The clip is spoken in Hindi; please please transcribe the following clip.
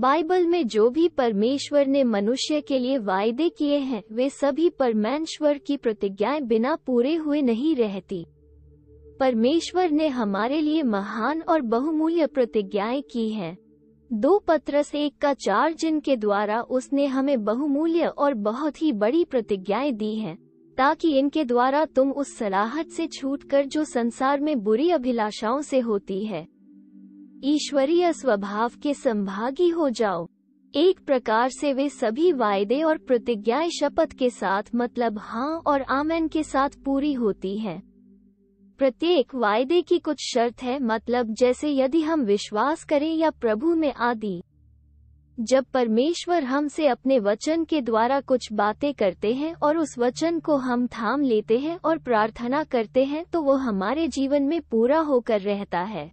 बाइबल में जो भी परमेश्वर ने मनुष्य के लिए वायदे किए हैं वे सभी परमेश्वर की प्रतिज्ञाएं बिना पूरे हुए नहीं रहती परमेश्वर ने हमारे लिए महान और बहुमूल्य प्रतिज्ञाएं की हैं दो पत्रस एक का चार जिनके द्वारा उसने हमें बहुमूल्य और बहुत ही बड़ी प्रतिज्ञाएं दी हैं ताकि इनके द्वारा तुम उस सलाहत से छूटकर जो संसार में बुरी अभिलाषाओं से होती है ईश्वरीय स्वभाव के संभागी हो जाओ एक प्रकार से वे सभी वायदे और प्रतिज्ञाएं शपथ के साथ मतलब हाँ और आमन के साथ पूरी होती हैं। प्रत्येक वायदे की कुछ शर्त है मतलब जैसे यदि हम विश्वास करें या प्रभु में आदि जब परमेश्वर हमसे अपने वचन के द्वारा कुछ बातें करते हैं और उस वचन को हम थाम लेते हैं और प्रार्थना करते हैं तो वो हमारे जीवन में पूरा होकर रहता है